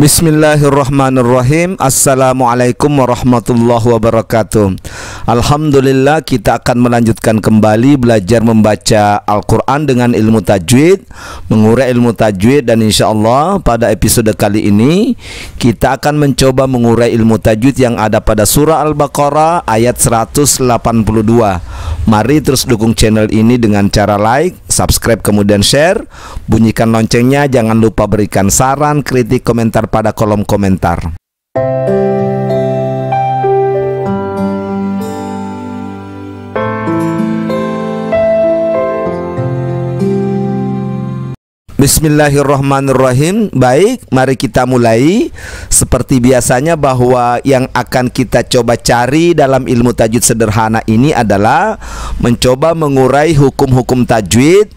Bismillahirrahmanirrahim Assalamualaikum warahmatullahi wabarakatuh Alhamdulillah kita akan melanjutkan kembali belajar membaca Al-Quran dengan ilmu tajwid Mengurai ilmu tajwid dan insya Allah pada episode kali ini Kita akan mencoba mengurai ilmu tajwid yang ada pada surah Al-Baqarah ayat 182 Mari terus dukung channel ini dengan cara like, subscribe kemudian share, bunyikan loncengnya, jangan lupa berikan saran, kritik, komentar pada kolom komentar. Bismillahirrahmanirrahim. Baik, mari kita mulai. Seperti biasanya bahwa yang akan kita coba cari dalam ilmu tajwid sederhana ini adalah mencoba mengurai hukum-hukum tajwid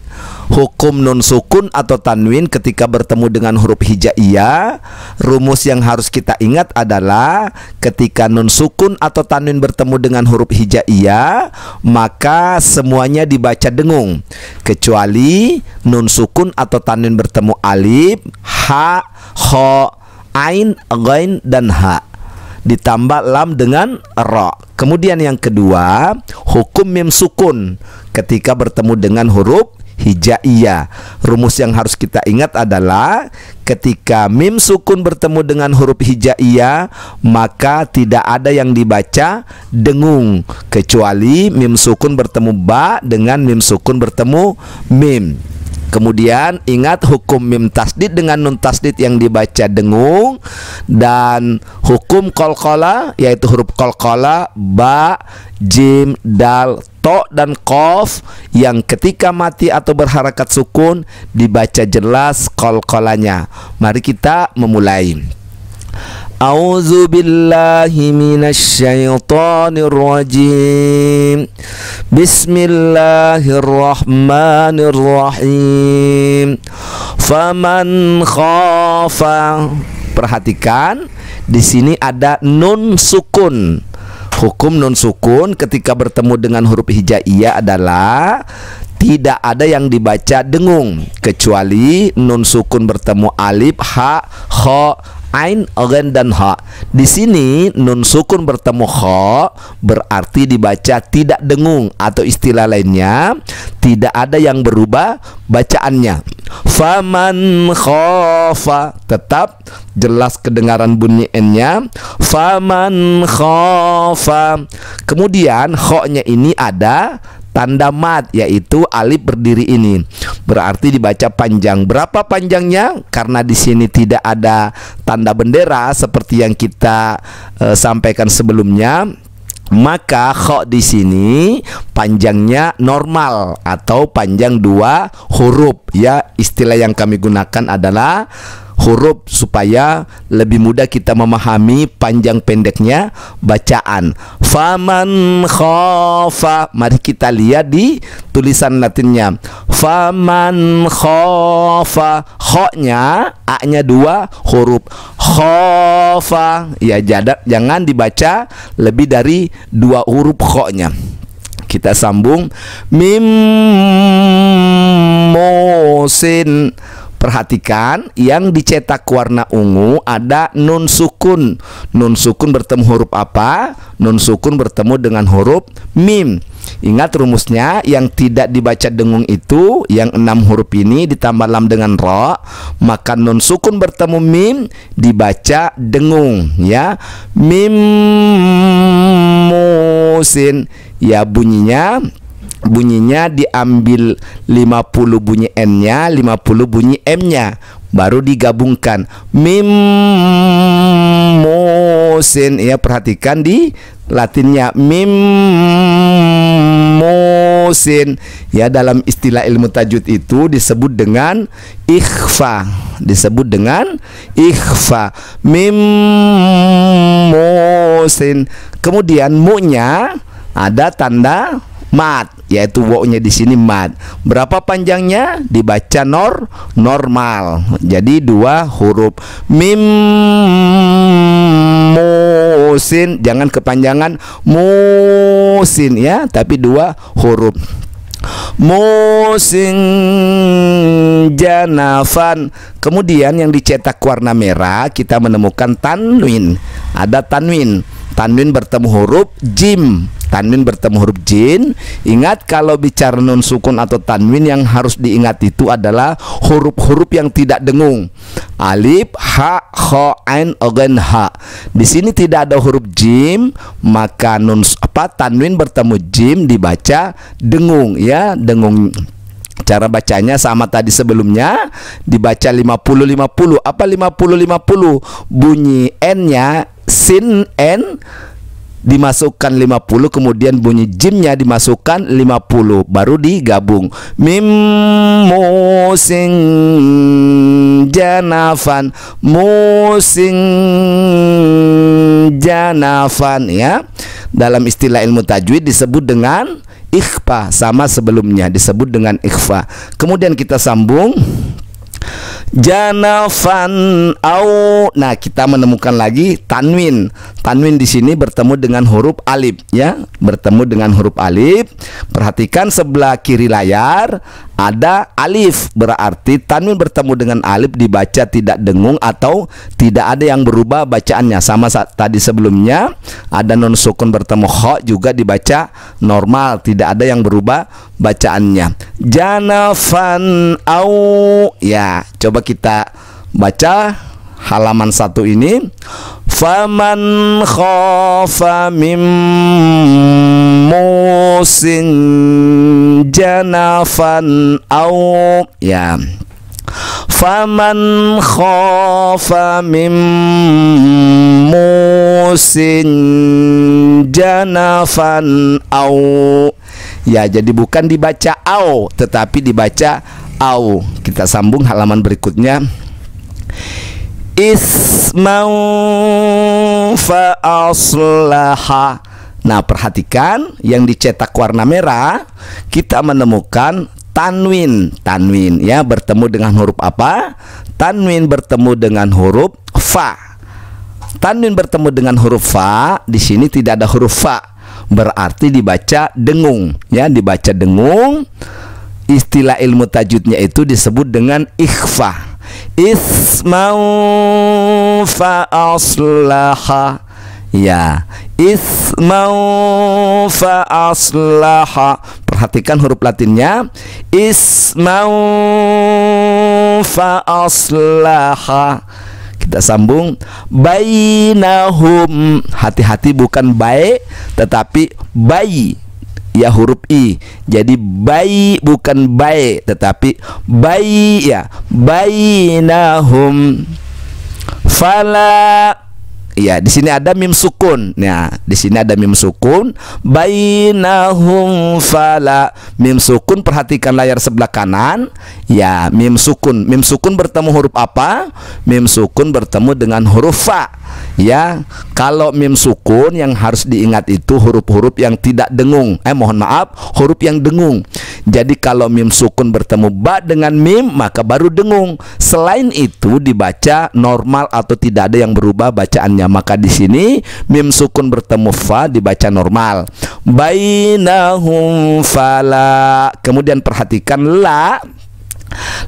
hukum nun sukun atau tanwin ketika bertemu dengan huruf hijaiyah rumus yang harus kita ingat adalah ketika nun sukun atau tanwin bertemu dengan huruf hijaiyah maka semuanya dibaca dengung kecuali nun sukun atau tanwin bertemu alif ha ho ain ghain dan ha ditambah lam dengan ro. Kemudian yang kedua, hukum mim sukun ketika bertemu dengan huruf hijaiyah. Rumus yang harus kita ingat adalah ketika mim sukun bertemu dengan huruf hijaiyah, maka tidak ada yang dibaca dengung kecuali mim sukun bertemu ba dengan mim sukun bertemu mim. Kemudian ingat hukum mim tasdid dengan nun tasdid yang dibaca dengung dan hukum kolkola yaitu huruf kolkola ba, jim, dal, to dan Kof yang ketika mati atau berharakat sukun dibaca jelas kol-kolanya. Mari kita memulai. Auzu billahi من الشيطان الرجيم بسم الله perhatikan di sini ada nun sukun Hukum nun sukun ketika bertemu dengan huruf hijaiyah adalah tidak ada yang dibaca dengung kecuali nun sukun bertemu alif, ha, kho, ain ogen dan ha di sini nun sukun bertemu ho berarti dibaca tidak dengung atau istilah lainnya tidak ada yang berubah bacaannya faman khofa tetap jelas kedengaran bunyi n-nya faman khofa kemudian ho-nya ini ada tanda mat yaitu alif berdiri ini. Berarti dibaca panjang. Berapa panjangnya? Karena di sini tidak ada tanda bendera seperti yang kita e, sampaikan sebelumnya, maka kok di sini panjangnya normal atau panjang dua huruf ya istilah yang kami gunakan adalah huruf supaya lebih mudah kita memahami panjang pendeknya bacaan. Faman khofa. Mari kita lihat di tulisan Latinnya. Faman khofa. khonya A-nya dua huruf. Khofa. Ya jadat, jangan dibaca lebih dari dua huruf khonya Kita sambung mim mosin Perhatikan yang dicetak warna ungu ada nun sukun. Nun sukun bertemu huruf apa? Nun sukun bertemu dengan huruf mim. Ingat rumusnya yang tidak dibaca dengung itu yang enam huruf ini ditambah lam dengan ro maka nun sukun bertemu mim dibaca dengung ya mim musin ya bunyinya bunyinya diambil 50 bunyi n-nya, 50 bunyi m-nya, baru digabungkan mim musin ya perhatikan di latinnya mim musin ya dalam istilah ilmu tajwid itu disebut dengan ikhfa disebut dengan ikhfa mim musin kemudian mu-nya ada tanda mat yaitu wo-nya di sini mad. Berapa panjangnya? Dibaca nor normal. Jadi dua huruf mim musin jangan kepanjangan musin ya, tapi dua huruf. Musin janafan Kemudian yang dicetak warna merah Kita menemukan tanwin Ada tanwin Tanwin bertemu huruf jim tanwin bertemu huruf jin ingat kalau bicara nun sukun atau tanwin yang harus diingat itu adalah huruf-huruf yang tidak dengung alif ha kho ain ogen ha di sini tidak ada huruf jim maka nun apa tanwin bertemu jim dibaca dengung ya dengung cara bacanya sama tadi sebelumnya dibaca 50 50 apa 50 50 bunyi n nya sin n dimasukkan 50 kemudian bunyi jimnya dimasukkan 50 baru digabung mim musing janafan musing janafan ya dalam istilah ilmu tajwid disebut dengan ikhfa sama sebelumnya disebut dengan ikhfa kemudian kita sambung janafan au nah kita menemukan lagi tanwin tanwin di sini bertemu dengan huruf alif ya bertemu dengan huruf alif perhatikan sebelah kiri layar ada alif berarti tanwin bertemu dengan alif dibaca tidak dengung atau tidak ada yang berubah bacaannya sama saat tadi sebelumnya ada non sukun bertemu kho juga dibaca normal tidak ada yang berubah bacaannya janafan au ya coba kita baca halaman satu ini faman khofa mim musin janafan au ya Faman khafa mim musin janafan au Ya jadi bukan dibaca au tetapi dibaca au Kita sambung halaman berikutnya Ismau fa aslaha Nah, perhatikan yang dicetak warna merah, kita menemukan tanwin. Tanwin ya bertemu dengan huruf apa? Tanwin bertemu dengan huruf fa. Tanwin bertemu dengan huruf fa, di sini tidak ada huruf fa. Berarti dibaca dengung ya, dibaca dengung. Istilah ilmu tajwidnya itu disebut dengan ikhfa. Ismau fa aslaha Ya Ismau fa aslaha Perhatikan huruf latinnya Ismau fa aslaha kita sambung bainahum hati-hati bukan baik tetapi bayi ya huruf i jadi bayi bukan baik tetapi bayi ya bainahum fala Iya, di sini ada mim sukun. Ya, di sini ada mim sukun. Bainahum fala mim sukun. Perhatikan layar sebelah kanan. Ya, mim sukun. Mim sukun bertemu huruf apa? Mim sukun bertemu dengan huruf fa. Ya, kalau mim sukun yang harus diingat itu huruf-huruf yang tidak dengung. Eh, mohon maaf, huruf yang dengung. Jadi kalau mim sukun bertemu ba dengan mim maka baru dengung. Selain itu dibaca normal atau tidak ada yang berubah bacaannya. Maka di sini mim sukun bertemu fa dibaca normal. Bainahum fala. Kemudian perhatikan la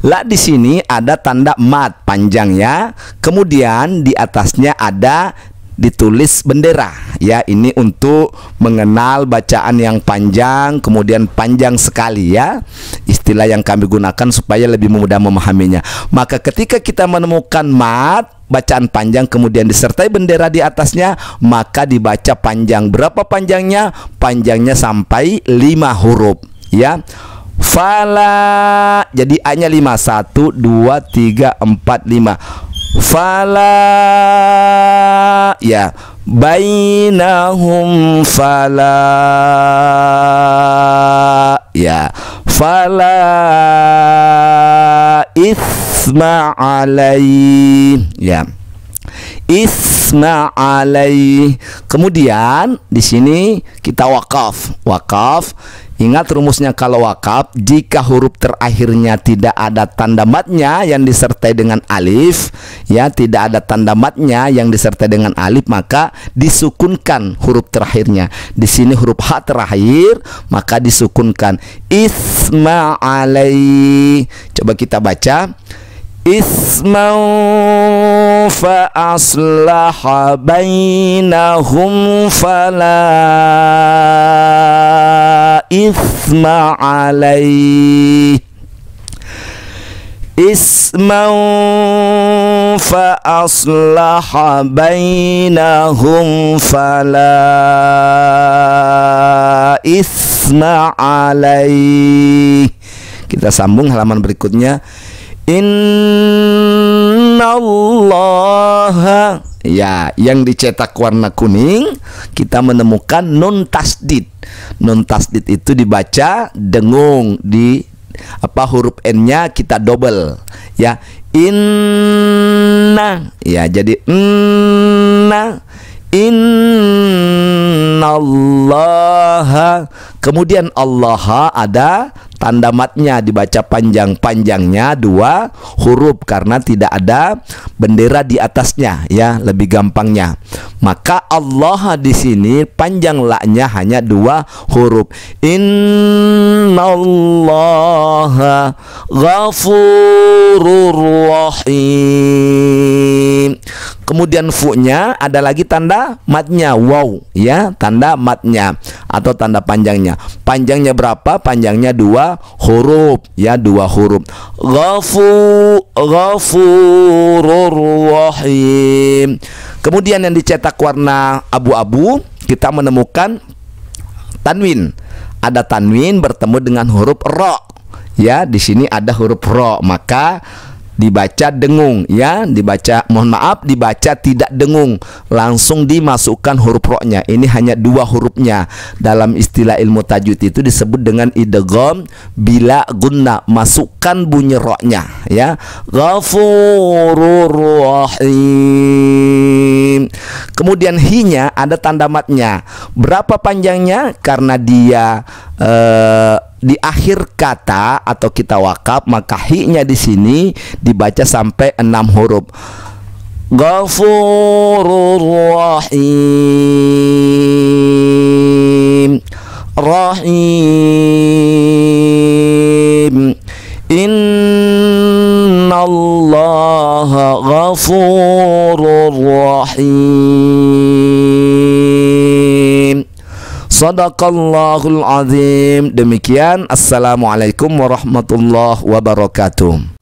La di sini ada tanda mat panjang ya. Kemudian di atasnya ada ditulis bendera ya ini untuk mengenal bacaan yang panjang kemudian panjang sekali ya istilah yang kami gunakan supaya lebih mudah memahaminya maka ketika kita menemukan mat bacaan panjang kemudian disertai bendera di atasnya maka dibaca panjang berapa panjangnya panjangnya sampai lima huruf ya fala jadi hanya lima satu dua tiga empat lima fala ya bainahum fala ya fala isma alai ya isma alai. Kemudian di sini kita wakaf. Wakaf Ingat rumusnya kalau wakaf jika huruf terakhirnya tidak ada tanda matnya yang disertai dengan alif ya tidak ada tanda matnya yang disertai dengan alif maka disukunkan huruf terakhirnya di sini huruf h terakhir maka disukunkan isma alai coba kita baca ismau فأصلح بينهم فلا إثم عليه إثما فأصلح بينهم فلا إثم عليه kita sambung halaman berikutnya in Allah ya yang dicetak warna kuning kita menemukan nun tasdid nun tasdid itu dibaca dengung di apa huruf n-nya kita double ya inna ya jadi inna inna Allah kemudian Allah ada tanda matnya dibaca panjang-panjangnya dua huruf karena tidak ada bendera di atasnya ya lebih gampangnya maka Allah di sini panjang laknya hanya dua huruf innallaha ghafurur rahim kemudian fu-nya ada lagi tanda matnya wow ya tanda matnya atau tanda panjangnya panjangnya berapa panjangnya dua huruf ya dua huruf ghafu ghafurur rahim kemudian yang dicetak warna abu-abu kita menemukan tanwin ada tanwin bertemu dengan huruf ro ya di sini ada huruf ro maka dibaca dengung ya dibaca mohon maaf dibaca tidak dengung langsung dimasukkan huruf roknya ini hanya dua hurufnya dalam istilah ilmu tajwid itu disebut dengan idegom bila guna masukkan bunyi roknya ya ghafururrahim kemudian hinya ada tanda matnya berapa panjangnya karena dia eh, di akhir kata atau kita wakaf maka hi di sini dibaca sampai enam huruf. Ghafurur Rahim Sadaqallahul azim. Demikian assalamualaikum warahmatullahi wabarakatuh.